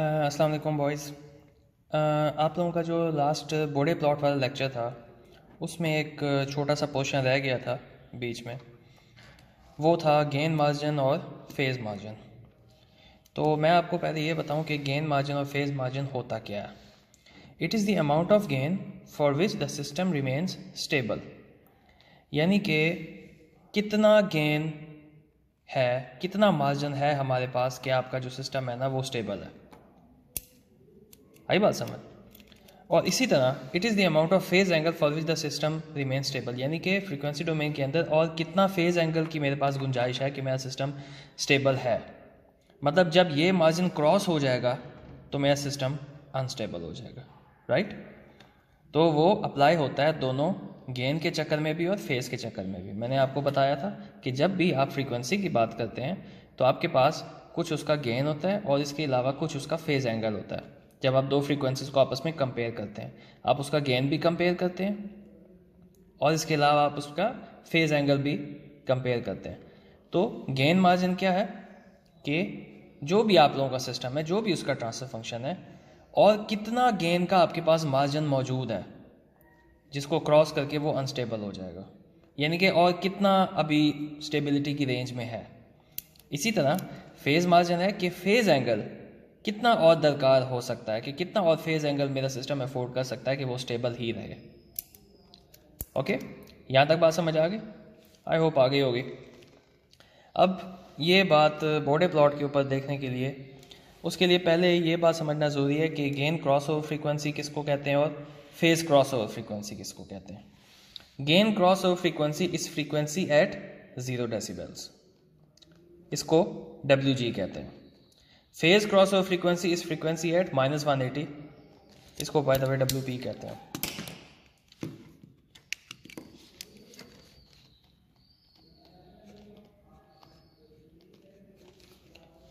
अस्सलाम वालेकुम बॉयज़ आप लोगों का जो लास्ट बोडे प्लॉट वाला लेक्चर था उसमें एक छोटा सा पोर्शन रह गया था बीच में वो था गेंद मार्जिन और फेज़ मार्जिन तो मैं आपको पहले ये बताऊं कि गेंद मार्जिन और फेज़ मार्जिन होता क्या है it is the amount of gain for which the system remains stable यानी कि कितना गेंद है कितना मार्जिन है हमारे पास कि आपका जो सिस्टम है ना वो स्टेबल है आई बात समझ और इसी तरह it is the amount of phase angle for which the system remain stable यानी कि फ्रीक्वेंसी डोमेन के अंदर और कितना फेज एंगल की मेरे पास गुंजाइश है कि मेरा सिस्टम स्टेबल है मतलब जब ये मार्जिन क्रॉस हो जाएगा तो मेरा सिस्टम अनस्टेबल हो जाएगा राइट तो वो अप्लाई होता है दोनों गेन के चक्कर में भी और फेज के चक्कर में भी मैंने आपको बताया था कि जब भी आप फ्रीक्वेंसी की बात करते हैं तो आपके पास कुछ उसका गेन होता है और इसके अलावा कुछ उसका फेज एंगल होता है जब आप दो फ्रीक्वेंसीज को आपस में कंपेयर करते हैं आप उसका गेन भी कंपेयर करते हैं और इसके अलावा आप उसका फेज एंगल भी कंपेयर करते हैं तो गेन मार्जिन क्या है कि जो भी आप लोगों का सिस्टम है जो भी उसका ट्रांसफर फंक्शन है और कितना गेन का आपके पास मार्जिन मौजूद है जिसको क्रॉस करके वो अनस्टेबल हो जाएगा यानी कि और कितना अभी स्टेबिलिटी की रेंज में है इसी तरह फेज मार्जिन है कि फेज एंगल कितना और दरकार हो सकता है कि कितना और फेज एंगल मेरा सिस्टम अफोर्ड कर सकता है कि वो स्टेबल ही रहे ओके यहाँ तक बात समझ आ गई आई होप आ गई होगी अब ये बात बॉडी प्लॉट के ऊपर देखने के लिए उसके लिए पहले ये बात समझना ज़रूरी है कि गेन क्रॉस ओवर फ्रीक्वेंसी किसको कहते हैं और फेज क्रॉस ओवर फ्रीक्वेंसी किसको कहते हैं गेन क्रॉस ओवर फ्रीक्वेंसी इस फ्रीक्वेंसी एट ज़ीरो डेसीबल्स इसको डब्ल्यू जी कहते हैं phase cross over frequency is frequency at minus one eighty इसको by the way W P कहते हैं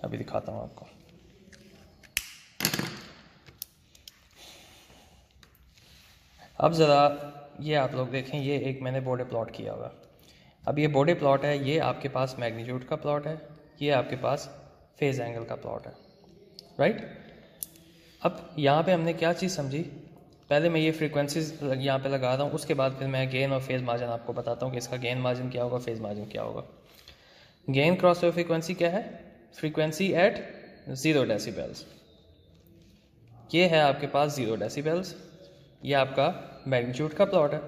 अभी दिखाता हूं आपको अब ज़रा ये आप लोग देखें ये एक मैंने बॉडे प्लॉट किया हुआ अब ये बॉडे प्लॉट है ये आपके पास मैग्नीट्यूड का प्लॉट है ये आपके पास फेज़ एंगल का प्लॉट है राइट अब यहाँ पे हमने क्या चीज़ समझी पहले मैं ये फ्रीक्वेंसीज यहाँ पे लगा रहा हूँ उसके बाद फिर मैं गेन और फेज़ मार्जिन आपको बताता हूँ कि इसका गेन मार्जिन क्या होगा फेज़ मार्जिन क्या होगा गेन क्रॉस ओवर फ्रीक्वेंसी क्या है फ्रीक्वेंसी एट ज़ीरो डेसीबेल्स ये है आपके पास ज़ीरो डेसीबेल्स ये आपका मैग्नीट्यूड का प्लॉट है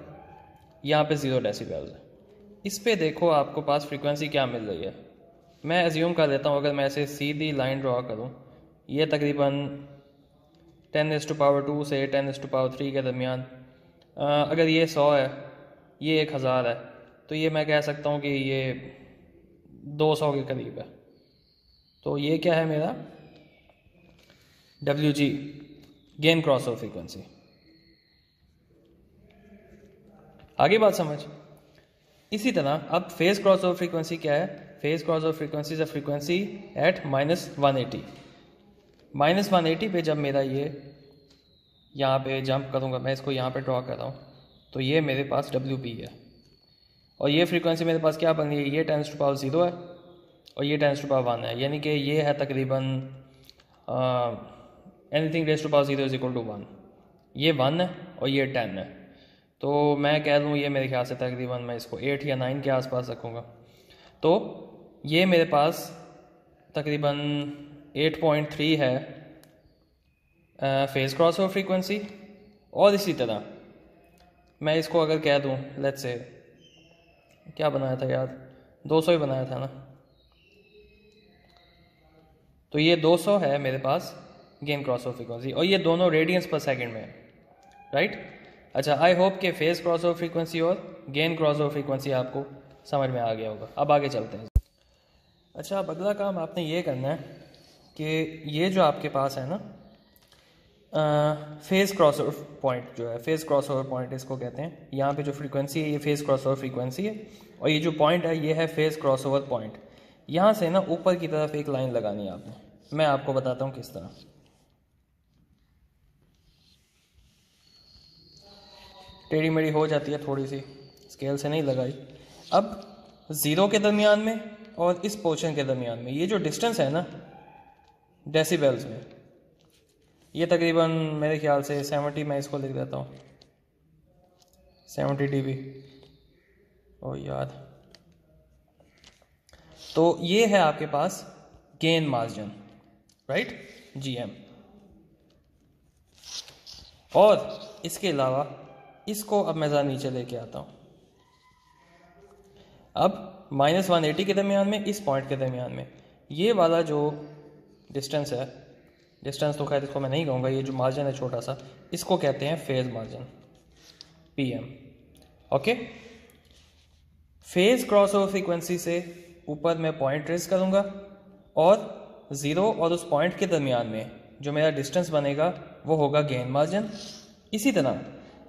यहाँ पे ज़ीरो डेसीबेल्स है इस पर देखो आपको पास फ्रीक्वेंसी क्या मिल रही है मैं एज्यूम कर लेता हूँ अगर मैं ऐसे सीधी लाइन ड्रॉ करूँ ये तकरीबन tens to power two से tens to power three के दरमियान अगर ये सौ है ये एक हज़ार है तो ये मैं कह सकता हूँ कि ये दो सौ के करीब है तो ये क्या है मेरा W G gain cross of frequency आगे बात समझ इसी तरह अब फेज क्रॉस ओवर फ्रीक्वेंसी क्या है phase cross over frequency is a frequency at minus one eighty minus one eighty पर जब मेरा ये यहाँ पे जंप करूँगा मैं इसको यहाँ पे ड्रॉ कर रहा हूँ तो ये मेरे पास डब्ल्यू पी है और ये फ्रीक्वेंसी मेरे पास क्या बन रही है ये टेंस टू पावर ज़ीरो है और ये टेंस टू पावर वन है यानी कि ये है तकरीबन anything tens to power zero is equal to one ये वन है और ये टेन है तो मैं कह दूँ ये मेरे ख्याल से तकरीबन मैं इसको एट या नाइन के आसपास रखूँगा तो ये मेरे पास तकरीबन थ्री है फेज़ क्रॉस ओवर फ्रीकुनसी और इसी तरह मैं इसको अगर कह दूँ लेट से क्या बनाया था यार सौ ही बनाया था ना तो ये 200 है मेरे पास गेन क्रॉस ओवर फ्रीक्वेंसी और ये दोनों रेडियंस पर सेकंड में है राइट अच्छा आई होप कि फेज क्रॉस ओवर फ्रीक्वेंसी और गेन क्रॉस ओवर फ्रीक्वेंसी आपको समझ में आ गया होगा अब आगे चलते हैं अच्छा अब अगला काम आपने ये करना है कि ये जो आपके पास है ना फेज़ क्रॉस ओवर पॉइंट जो है फेज़ क्रॉस ओवर पॉइंट इसको कहते हैं यहाँ पे जो फ्रीक्वेंसी है ये फेज़ क्रॉस ओवर फ्रीक्वेंसी है और ये जो पॉइंट है ये है फेज़ क्रॉस ओवर पॉइंट यहाँ से ना ऊपर की तरफ एक लाइन लगानी है आपने मैं आपको बताता हूँ किस तरह टेढ़ी मेढ़ी हो जाती है थोड़ी सी स्केल से नहीं लगाई अब ज़ीरो के दरमियान में और इस पोर्शन के दरमियान में ये जो डिस्टेंस है ना डेसीबेल्स में ये तकरीबन मेरे ख्याल से सेवेंटी मैं इसको लिख देता हूँ सेवेंटी डी बी ओ याद तो ये है आपके पास गेन मार्जिन राइट जीएम और इसके अलावा इसको अब मैं ज़रा नीचे लेके आता हूँ अब माइनस वन एटी के दरमियान में इस पॉइंट के दरमियान में ये वाला जो डिस्टेंस है डिस्टेंस तो खैर इसको मैं नहीं कहूँगा ये जो मार्जिन है छोटा सा इसको कहते हैं phase margin P M okay phase cross over frequency से ऊपर मैं पॉइंट ट्रेस करूँगा और ज़ीरो और उस पॉइंट के दरमियान में जो मेरा डिस्टेंस बनेगा वो होगा गेन मार्जिन इसी तरह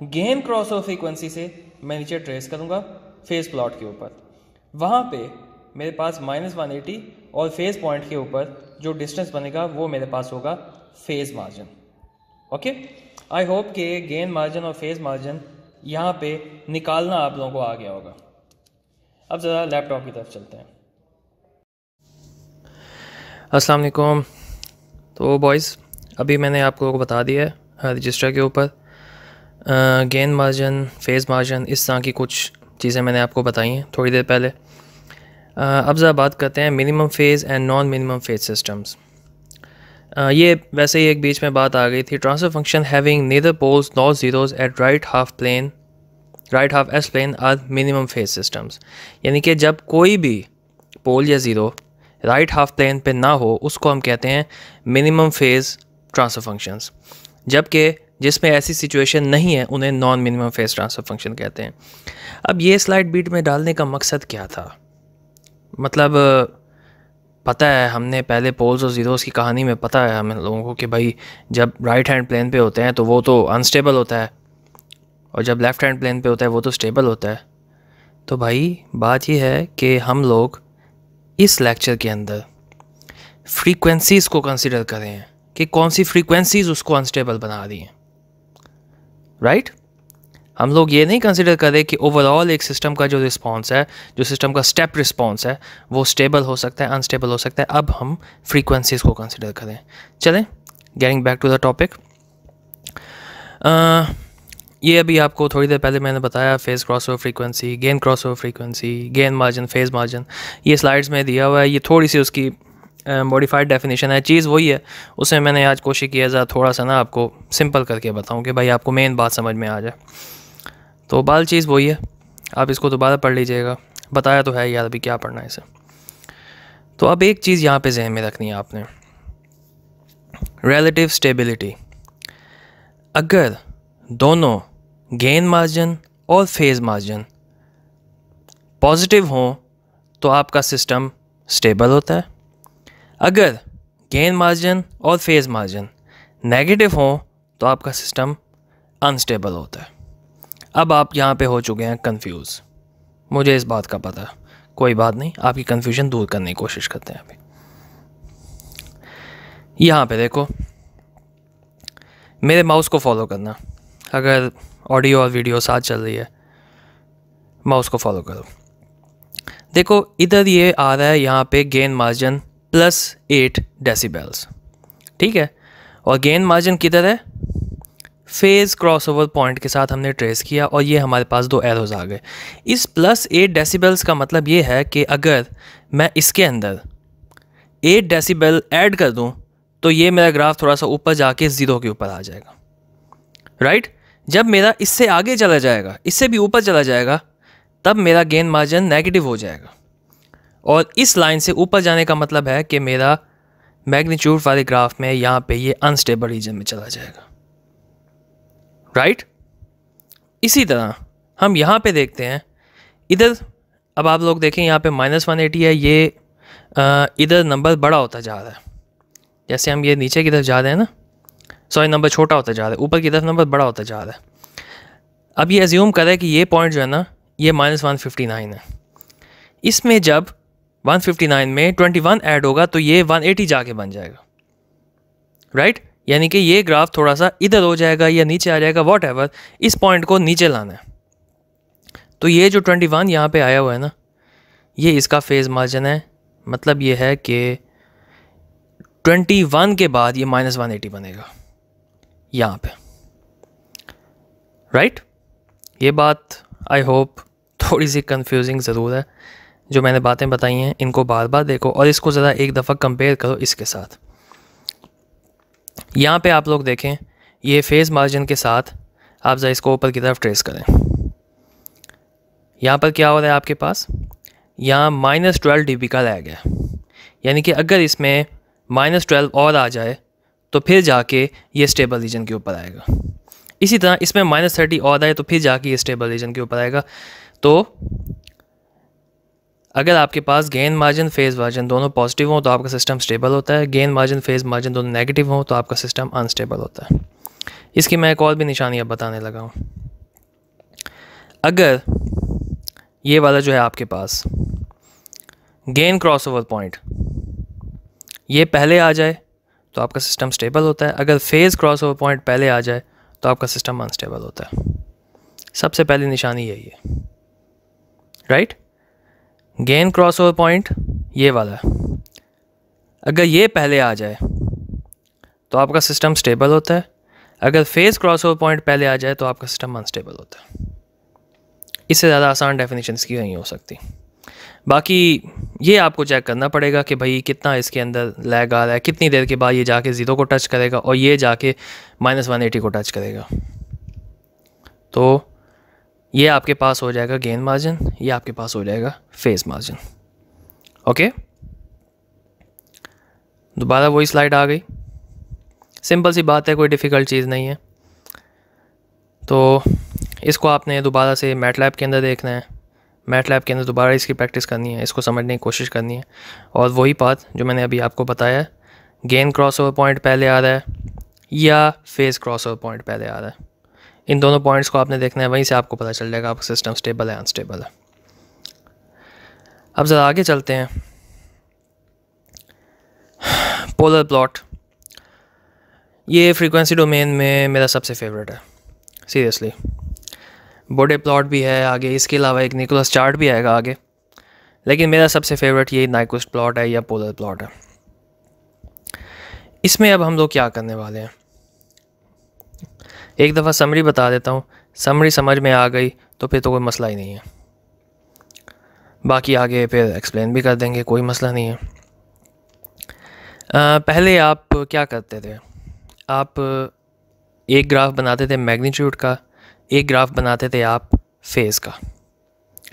गेन क्रॉस ओवर फ्रीक्वेंसी से मैं नीचे ट्रेस करूंगा फेस प्लॉट के ऊपर वहां पे मेरे पास माइनस वन एटी और फेस पॉइंट के ऊपर जो डिस्टेंस बनेगा वो मेरे पास होगा phase margin okay I hope कि गेन मार्जिन और फेज मार्जिन यहाँ पे निकालना आप लोगों को आ गया होगा अब ज़रा लैपटॉप की तरफ चलते हैं अस्सलाम वालेकुम तो बॉयज़ अभी मैंने आपको बता दिया है रजिस्टर के ऊपर गेंद मार्जन फेज़ मार्जन इस तरह की कुछ चीज़ें मैंने आपको बताई हैं थोड़ी देर पहले अब ज़रा बात करते हैं minimum phase and non minimum phase systems ये वैसे ही एक बीच में बात आ गई थी transfer function having neither poles not zeros at right half plane right half s plane are minimum phase systems यानी कि जब कोई भी पोल या ज़ीरो राइट हाफ प्लेन पे ना हो उसको हम कहते हैं मिनिमम फेज़ ट्रांसफर फंक्शंस जबकि जिसमें ऐसी सिचुएशन नहीं है उन्हें non minimum phase transfer function कहते हैं अब ये स्लाइड बीट में डालने का मकसद क्या था मतलब पता है हमने पहले पोल्स और ज़ीरोज़ की कहानी में पता है हमें लोगों को कि भाई जब राइट हैंड प्लेन पे होते हैं तो वो तो अनस्टेबल होता है और जब लेफ़्ट हैंड प्लेन पे होता है वो तो स्टेबल होता है तो भाई बात यह है कि हम लोग इस लेक्चर के अंदर फ्रीक्वेंसीज़ को कंसिडर करें कि कौन सी फ्रीक्वेंसीज़ उसको अनस्टेबल बना रही हैं राइट right? हम लोग ये नहीं कंसिडर करें कि ओवरऑल एक सिस्टम का जो रिस्पांस है जो सिस्टम का स्टेप रिस्पांस है वो स्टेबल हो सकता है अनस्टेबल हो सकता है अब हम फ्रीक्वेंसीज़ को कंसिडर करें चलें getting back to the topic ये अभी आपको थोड़ी देर पहले मैंने बताया phase cross over frequency gain cross over frequency gain margin phase margin ये स्लाइड्स में दिया हुआ है ये थोड़ी सी उसकी मॉडिफाइड डेफिनेशन है चीज़ वही है उसे मैंने आज कोशिश किया ज़रा थोड़ा सा ना आपको सिंपल करके बताऊं कि भाई आपको मेन बात समझ में आ जाए तो बाल चीज़ वही है आप इसको दोबारा पढ़ लीजिएगा बताया तो है यार अभी क्या पढ़ना है इसे तो अब एक चीज़ यहाँ पे जहन में रखनी है आपने रेलेटिव स्टेबिलिटी अगर दोनों गेंद मार्जिन और फेज मार्जिन पॉजिटिव हों तो आपका सिस्टम स्टेबल होता है अगर गेंद मार्जिन और फेज मार्जिन नेगेटिव हों तो आपका सिस्टम अनस्टेबल होता है अब आप यहाँ पे हो चुके हैं कंफ्यूज मुझे इस बात का पता कोई बात नहीं आपकी कंफ्यूजन दूर करने की कोशिश करते हैं अभी यहाँ पे देखो मेरे माउस को फॉलो करना अगर ऑडियो और वीडियो साथ चल रही है माउस को फॉलो करो देखो इधर ये आ रहा है यहाँ पे गेंद मार्जिन प्लस एट डेसीबेल्स ठीक है और गेन मार्जिन किधर है फेज़ क्रॉसओवर पॉइंट के साथ हमने ट्रेस किया और ये हमारे पास दो एरोज आ गए इस प्लस एट डेसीबल्स का मतलब ये है कि अगर मैं इसके अंदर एट डेसीबल ऐड कर दूं तो ये मेरा ग्राफ थोड़ा सा ऊपर जाके ज़ीरो के ऊपर आ जाएगा राइट right? जब मेरा इससे आगे चला जाएगा इससे भी ऊपर चला जाएगा तब मेरा गेंद मार्जिन नेगेटिव हो जाएगा और इस लाइन से ऊपर जाने का मतलब है कि मेरा मैग्नीट्यूड वाले ग्राफ में यहाँ पे ये अनस्टेबल रीजन में चला जाएगा राइट right? इसी तरह हम यहाँ पे देखते हैं इधर अब आप लोग देखें यहाँ पे माइनस वन एटी है ये इधर नंबर बड़ा होता जा रहा है जैसे हम ये नीचे की तरफ जा रहे हैं ना सॉरी नंबर छोटा होता जा रहा है ऊपर की तरफ नंबर बड़ा होता जा रहा है अब ये एज्यूम करें कि ये पॉइंट जो है ना ये माइनस वन फिफ्टी नाइन है इसमें जब 159 में 21 ऐड होगा तो ये 180 जाके बन जाएगा राइट right? यानी कि ये ग्राफ थोड़ा सा इधर हो जाएगा या नीचे आ जाएगा वॉट एवर इस पॉइंट को नीचे लाना है तो ये जो 21 वन यहाँ पर आया हुआ है ना ये इसका फेज़ मार्जिन है मतलब ये है कि 21 के बाद ये माइनस वन बनेगा यहाँ पे राइट right? ये बात आई होप थोड़ी सी कंफ्यूजिंग ज़रूर है जो मैंने बातें बताई हैं इनको बार बार देखो और इसको ज़रा एक दफ़ा कंपेयर करो इसके साथ यहाँ पे आप लोग देखें ये फेस मार्जिन के साथ आप ज़रा इसको ऊपर की तरफ ट्रेस करें यहाँ पर क्या हो रहा है आपके पास यहाँ माइनस ट्वेल्व डी का रह गया यानी कि अगर इसमें माइनस ट्वेल्व और आ जाए तो फिर जाके ये स्टेबल रीजन के ऊपर आएगा इसी तरह इसमें माइनस थर्टी और आए तो फिर जाके ये स्टेबल रीजन के ऊपर आएगा तो अगर आपके पास गेन मार्जिन फेज मार्जिन दोनों पॉजिटिव हों तो आपका सिस्टम स्टेबल होता है गेन मार्जिन फेज मार्जिन दोनों नेगेटिव हों तो आपका सिस्टम अनस्टेबल होता है इसकी मैं एक और भी निशानी अब बताने लगा हूँ अगर ये वाला जो है आपके पास गेन क्रॉसओवर पॉइंट ये पहले आ जाए तो आपका सिस्टम स्टेबल होता है अगर फेज़ क्रॉसओवर पॉइंट पहले आ जाए तो आपका सिस्टम अनस्टेबल होता है सबसे पहली निशानी यही है राइट गेन क्रॉसओवर पॉइंट ये वाला है अगर ये पहले आ जाए तो आपका सिस्टम स्टेबल होता है अगर फेज क्रॉसओवर पॉइंट पहले आ जाए तो आपका सिस्टम अनस्टेबल होता है इससे ज़्यादा आसान डेफिनेशन की नहीं हो सकती बाकी ये आपको चेक करना पड़ेगा कि भाई कितना इसके अंदर लैग आ रहा है कितनी देर के बाद ये जाके ज़ीरो को टच करेगा और ये जाके माइनस वन एटी को टच करेगा तो ये आपके पास हो जाएगा गेन मार्जिन ये आपके पास हो जाएगा फेज़ मार्जिन ओके दोबारा वही स्लाइड आ गई सिंपल सी बात है कोई डिफ़िकल्ट चीज़ नहीं है तो इसको आपने दोबारा से मैट लैब के अंदर देखना है मैट लैब के अंदर दोबारा इसकी प्रैक्टिस करनी है इसको समझने की कोशिश करनी है और वही बात जो मैंने अभी आपको बताया गेन क्रॉस ओवर पॉइंट पहले आ रहा है या फेस क्रॉस ओवर पॉइंट पहले आ रहा है इन दोनों पॉइंट्स को आपने देखना है वहीं से आपको पता चल जाएगा आपका सिस्टम स्टेबल है अनस्टेबल है अब ज़रा आगे चलते हैं पोलर प्लॉट ये फ्रीक्वेंसी डोमेन में मेरा सबसे फेवरेट है सीरियसली बोडे प्लॉट भी है आगे इसके अलावा एक निकोलस चार्ट भी आएगा आगे लेकिन मेरा सबसे फेवरेट ये नाइकोस्ट प्लॉट है या पोलर प्लॉट है इसमें अब हम लोग क्या करने वाले हैं एक दफ़ा समरी बता देता हूँ समरी समझ में आ गई तो फिर तो कोई मसला ही नहीं है बाकी आगे फिर एक्सप्लेन भी कर देंगे कोई मसला नहीं है आ, पहले आप क्या करते थे आप एक ग्राफ बनाते थे मैग्नीट्यूड का एक ग्राफ बनाते थे आप फेज़ का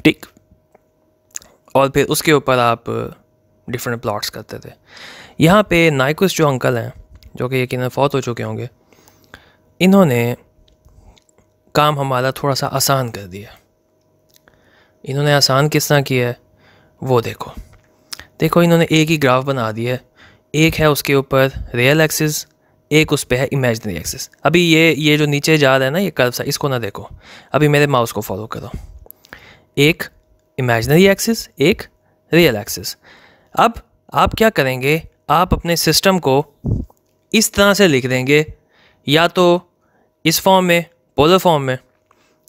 ठीक और फिर उसके ऊपर आप डिफरेंट प्लॉट्स करते थे यहाँ पे नाइकुस जो अंकल हैं जो कि यकीन फौत हो चुके होंगे इन्होंने काम हमारा थोड़ा सा आसान कर दिया इन्होंने आसान किस तरह किया है वो देखो देखो इन्होंने एक ही ग्राफ बना दिया है एक है उसके ऊपर रियल एक्सिस एक उस पर है इमेजनरी एक्सिस अभी ये ये जो नीचे जा रहा है ना ये कर्व सा इसको ना देखो अभी मेरे माउस को फॉलो करो एक इमेजनरी एक्सिस एक रियल एक्सिस अब आप क्या करेंगे आप अपने सिस्टम को इस तरह से लिख देंगे या तो इस फॉर्म में पोलर फॉर्म में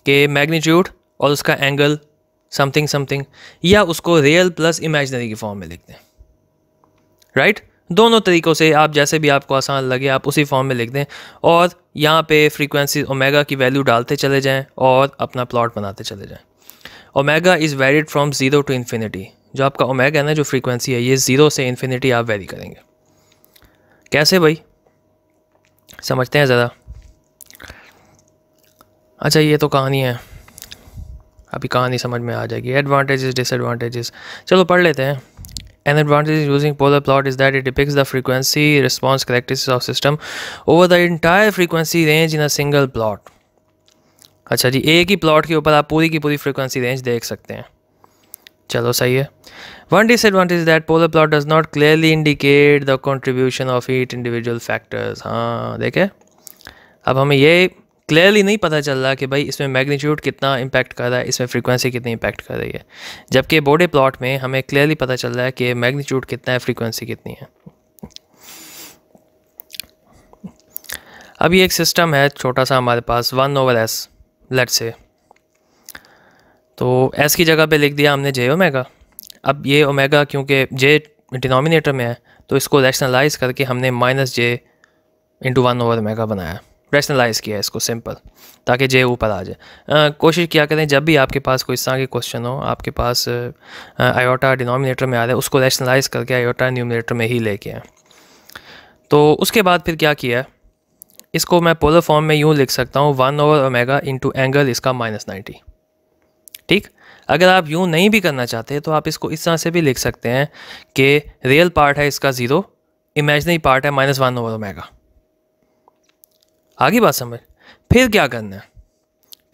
कि मैग्नीट्यूड और उसका एंगल समथिंग समथिंग या उसको रियल प्लस इमेजनरी की फॉर्म में लिखते हैं राइट right? दोनों तरीक़ों से आप जैसे भी आपको आसान लगे आप उसी फॉर्म में लिख दें और यहाँ पे फ्रीक्वेंसी ओमेगा की वैल्यू डालते चले जाएं और अपना प्लॉट बनाते चले जाएं omega is varied from zero to infinity जो आपका ओमेगा है ना जो फ्रीक्वेंसी है ये ज़ीरो से इन्फिनिटी आप वेरी करेंगे कैसे भाई समझते हैं ज़रा अच्छा ये तो कहानी है अभी कहानी समझ में आ जाएगी एडवांटेजेस डिसएडवांटेजेस चलो पढ़ लेते हैं an advantage using polar plot is that it depicts the frequency response करेक्टिस of system over the entire frequency range in a plot अच्छा जी एक ही प्लॉट के ऊपर आप पूरी की पूरी फ्रीक्वेंसी रेंज देख सकते हैं चलो सही है one disadvantage that polar plot does not clearly indicate the contribution of each individual factors हाँ देखे अब हमें ये क्लियरली नहीं पता चल रहा कि भाई इसमें मैग्नीट्यूड कितना इम्पैक्ट कर रहा है इसमें फ्रीक्वेंसी कितनी इम्पैक्ट कर रही है जबकि बोडे प्लॉट में हमें क्लियरली पता चल रहा है कि मैग्नीट्यूड कितना है फ्रीक्वेंसी कितनी है अभी एक सिस्टम है छोटा सा हमारे पास one over s let say तो एस की जगह पे लिख दिया हमने जे ओमेगा अब ये ओमेगा क्योंकि जे डिनोमिनेटर में है तो इसको रैशनलाइज करके हमने minus j into one over omega बनाया रैशनलाइज़ किया इसको सिंपल ताकि जे ऊपर आ जाए कोशिश किया करें जब भी आपके पास कोई इस तरह के क्वेश्चन हो आपके पास आयोटा डिनोमिनेटर में आ रहा है उसको रैशनलाइज करके आयोटा न्यूमिनेटर में ही लेके आए तो उसके बाद फिर क्या किया इसको मैं पोलर फॉर्म में यूँ लिख सकता हूँ one over omega into angle इसका माइनस नाइन्टी ठीक अगर आप यूँ नहीं भी करना चाहते तो आप इसको इस तरह से भी लिख सकते हैं कि रियल पार्ट है इसका ज़ीरो इमेजनरी पार्ट है माइनस वन ओवर ओमेगा आगे बात समझ फिर क्या करना है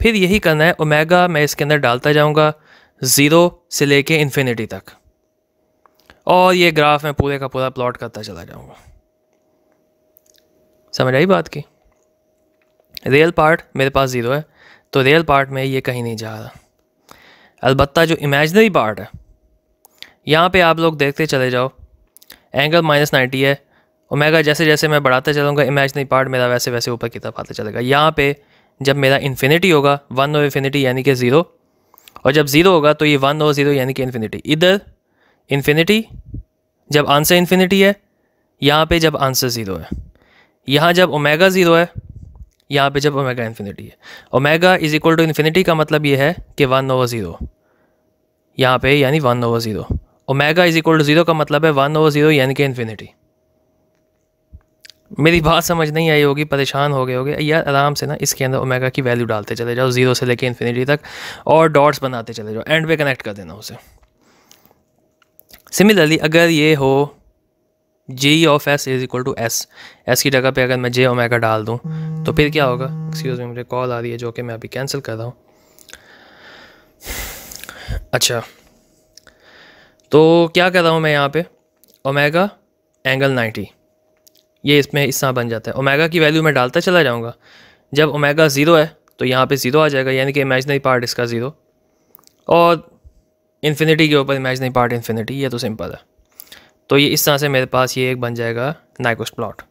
फिर यही करना है ओमेगा मैं इसके अंदर डालता जाऊँगा ज़ीरो से लेके इन्फिनिटी तक और ये ग्राफ मैं पूरे का पूरा प्लॉट करता चला जाऊँगा समझ आई बात की रियल पार्ट मेरे पास ज़ीरो है तो रियल पार्ट में ये कहीं नहीं जा रहा अलबत् जो इमेजनरी पार्ट है यहाँ पे आप लोग देखते चले जाओ एंगल माइनस नाइन्टी है ओमेगा जैसे जैसे मैं बढ़ाता चलूँगा इमेजनरी पार्ट मेरा वैसे वैसे ऊपर की तरफ आता चलेगा यहाँ पे जब मेरा इन्फिनिटी होगा वन और इन्फिनिटी यानी कि ज़ीरो और जब ज़ीरो होगा तो ये वन और ज़ीरो यानी कि इन्फिनिटी इधर इन्फिनिटी जब आंसर इन्फिनिटी है यहाँ पे जब आंसर ज़ीरो है यहाँ जब ओमेगा ज़ीरो है यहाँ पे जब ओमेगा इन्फिनिटी है omega is equal to infinity का मतलब ये है कि वन ओवर ज़ीरो यहाँ पे यानी one over zero omega is equal to zero का मतलब है वन ओवर ज़ीरो यानी कि इन्फिनिटी मेरी बात समझ नहीं आई होगी परेशान हो गए होगे यार आराम से ना इसके अंदर ओमेगा की वैल्यू डालते चले जाओ जीरो से लेके इन्फिनिटी तक और डॉट्स बनाते चले जाओ एंड पे कनेक्ट कर देना उसे सिमिलरली अगर ये हो G of s is equal to s s की जगह पे अगर मैं जे ओमेगा डाल दूँ तो फिर क्या होगा एक्सक्यूज में मुझे कॉल आ रही है जो कि मैं अभी कैंसिल कर रहा हूँ अच्छा तो क्या कर रहा हूँ मैं यहाँ पे ओमेगा एंगल नाइन्टी ये इसमें हिस्सा बन जाता है ओमेगा की वैल्यू मैं डालता चला जाऊँगा जब ओमेगा ज़ीरो है तो यहाँ पे ज़ीरो आ जाएगा यानी कि इमेजनरी पार्ट इसका ज़ीरो और इन्फिनिटी के ऊपर इमेजनरी पार्ट इन्फिनिटी ये तो सिंपल है तो ये इस तरह से मेरे पास ये एक बन जाएगा नाइकोस प्लॉट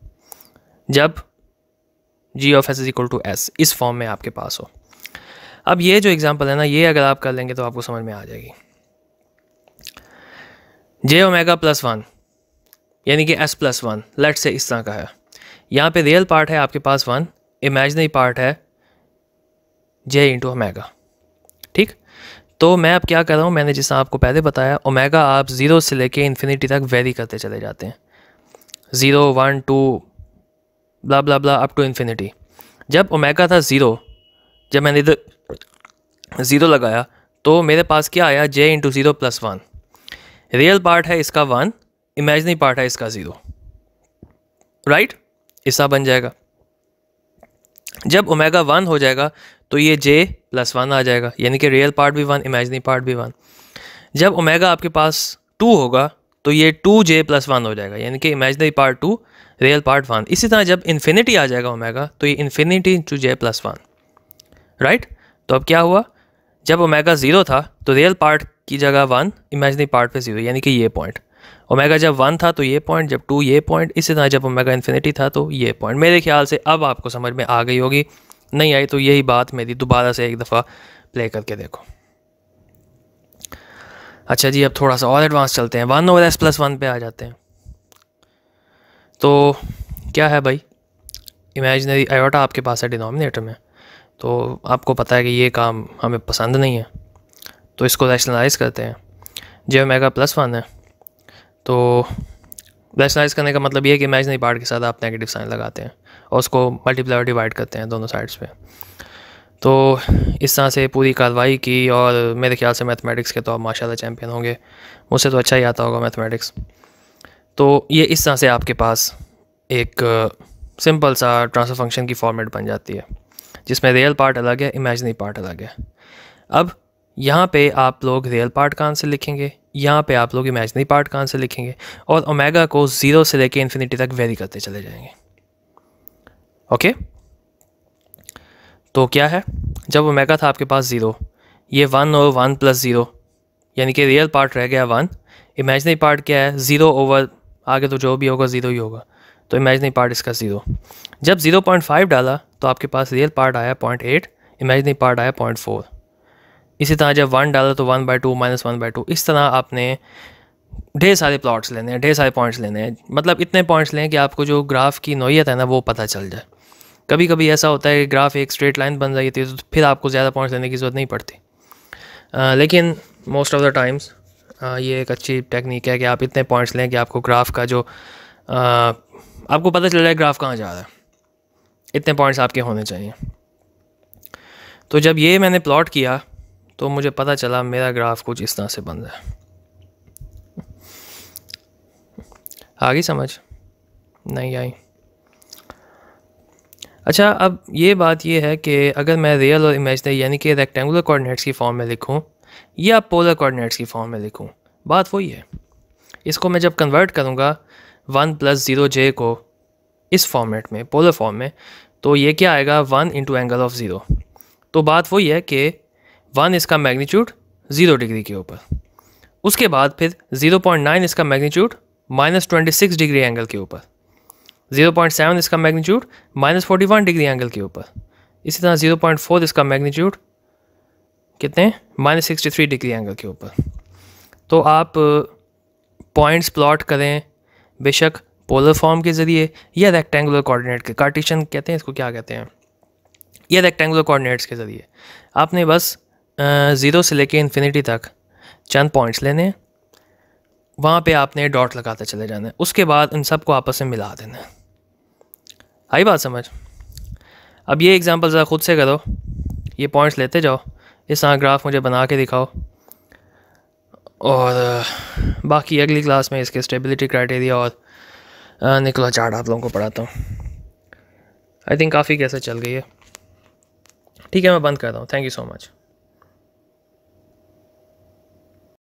जब G of s is equal to s इस फॉर्म में आपके पास हो अब ये जो एग्ज़ाम्पल है ना ये अगर आप कर लेंगे तो आपको समझ में आ जाएगी जे ओमेगा प्लस वन यानी कि एस प्लस वन लेट से इस तरह का है यहाँ पे रियल पार्ट है आपके पास वन इमेजनरी पार्ट है जे इंटू ओमेगा ठीक तो मैं अब क्या कर रहा हूँ मैंने जिस आपको पहले बताया ओमेगा आप ज़ीरो से लेके इन्फिनिटी तक वेरी करते चले जाते हैं zero one two blah blah blah up to infinity जब ओमेगा था ज़ीरो जब मैंने इधर ज़ीरो लगाया तो मेरे पास क्या आया j into zero plus one real part है इसका वन इमेजनरी पार्ट है इसका ज़ीरो राइट हिस्सा बन जाएगा जब ओमेगा वन हो जाएगा तो ये जे प्लस वन आ जाएगा यानी कि रियल पार्ट भी वन इमेजनरी पार्ट भी वन जब ओमेगा आपके पास टू होगा तो ये टू जे प्लस वन हो जाएगा यानी कि imaginary part two real part one इसी तरह जब इन्फिनिटी आ जाएगा ओमेगा तो ये infinity to j plus one right तो अब क्या हुआ जब ओमेगा ज़ीरो था तो रियल पार्ट की जगह वन इमेजनरी पार्ट पे ज़ीरो यानी कि ये पॉइंट ओमेगा जब वन था तो ये पॉइंट जब टू ये पॉइंट इसी तरह जब ओमेगा इन्फिनिटी था तो ये पॉइंट मेरे ख्याल से अब आपको समझ में आ गई होगी नहीं आई तो यही बात मेरी दोबारा से एक दफ़ा प्ले करके देखो अच्छा जी अब थोड़ा सा और एडवांस चलते हैं one over s plus one पे आ जाते हैं तो क्या है भाई इमेजनरी आयोटा आपके पास है डिनोमिनेटर में तो आपको पता है कि ये काम हमें पसंद नहीं है तो इसको रैशनलाइज करते हैं जे ओमेगा प्लस वन है तो रैशनलाइज करने का मतलब ये है कि इमेजनरी पार्ट के साथ आप नेगेटिव साइन लगाते हैं और उसको मल्टीप्लाई और डिवाइड करते हैं दोनों साइड्स पे तो इस तरह से पूरी कार्रवाई की और मेरे ख्याल से मैथमेटिक्स के तो आप माशाल्लाह चैम्पियन होंगे मुझसे तो अच्छा ही आता होगा मैथमेटिक्स तो ये इस तरह से आपके पास एक सिंपल uh, सा ट्रांसफर फंक्शन की फॉर्मेट बन जाती है जिसमें रियल पार्ट अलग है इमेजनरी पार्ट अलग है अब यहाँ पे आप लोग रियल पार्ट कहाँ से लिखेंगे यहाँ पे आप लोग इमेजनरी पार्ट कहाँ से लिखेंगे और ओमेगा को ज़ीरो से लेके इन्फिनिटी तक वेरी करते चले जाएंगे ओके तो क्या है जब ओमेगा था आपके पास ज़ीरो ये वन और वन प्लस ज़ीरो यानी कि रियल पार्ट रह गया वन इमेजनरी पार्ट क्या है ज़ीरो ओवर आगे तो जो भी होगा ज़ीरो ही होगा तो इमेजनरी पार्ट इसका ज़ीरो जब ज़ीरो पॉइंट फाइव डाला तो आपके पास रियल पार्ट आया पॉइंट एट इमेजनरी पार्ट आया पॉइंट फोर इसी तरह जब वन डाला तो one by two minus one by two इस तरह आपने ढेर सारे प्लॉट्स लेने हैं ढेर सारे पॉइंट्स लेने हैं मतलब इतने पॉइंट्स लें कि आपको जो ग्राफ की नोयत है ना वो पता चल जाए कभी कभी ऐसा होता है कि ग्राफ एक स्ट्रेट लाइन बन जाती है तो फिर आपको ज़्यादा पॉइंट्स लेने की ज़रूरत नहीं पड़ती लेकिन मोस्ट ऑफ़ द टाइम्स ये एक अच्छी टेक्निक है कि आप इतने पॉइंट्स लें कि आपको ग्राफ का जो आ, आपको पता चल जाए ग्राफ कहाँ जा रहा है इतने पॉइंट्स आपके होने चाहिए तो जब ये मैंने प्लॉट किया तो मुझे पता चला मेरा ग्राफ कुछ इस तरह से बन रहा है आ गई समझ नहीं आई अच्छा अब ये बात ये है कि अगर मैं रियल और इमेजनरी यानी कि रेक्टेंगुलर कोऑर्डिनेट्स की फॉर्म में लिखूं या पोलर कोऑर्डिनेट्स की फॉर्म में लिखूं बात वही है इसको मैं जब कन्वर्ट करूँगा वन प्लस ज़ीरो जे को इस फॉर्मेट में पोलर फॉर्म में तो ये क्या आएगा one into angle of zero तो बात वही है कि वन इसका मैग्नीट्यूड ज़ीरो डिग्री के ऊपर उसके बाद फिर ज़ीरो पॉइंट नाइन इसका magnitude minus twenty six degree angle के ऊपर ज़ीरो पॉइंट सेवन इसका magnitude minus forty one degree angle के ऊपर इसी तरह ज़ीरो पॉइंट फोर इसका मैग्नीट्यूड कितने minus sixty three degree angle के ऊपर तो आप पॉइंट्स प्लॉट करें बेशक पोलर फॉर्म के ज़रिए या रेक्टेंगुलर कोऑर्डिनेट के कार्टिशन कहते हैं इसको क्या कहते हैं या रेक्टेंगुलर कोऑर्डिनेट्स के ज़रिए आपने बस ज़ीरो से लेके इन्फिनिटी तक चंद पॉइंट्स लेने हैं वहाँ पे आपने डॉट लगाते चले जाना है उसके बाद इन सब को आपस में मिला देना है आई बात समझ अब ये एग्ज़ाम्पल ज़रा ख़ुद से करो ये पॉइंट्स लेते जाओ इस तरह ग्राफ मुझे बना के दिखाओ और बाकी अगली क्लास में इसके स्टेबिलिटी क्राइटेरिया और निकला चार्ट आप लोगों को पढ़ाता हूँ आई थिंक काफ़ी कैसे चल गई है ठीक है मैं बंद कर रहा हूँ थैंक यू सो मच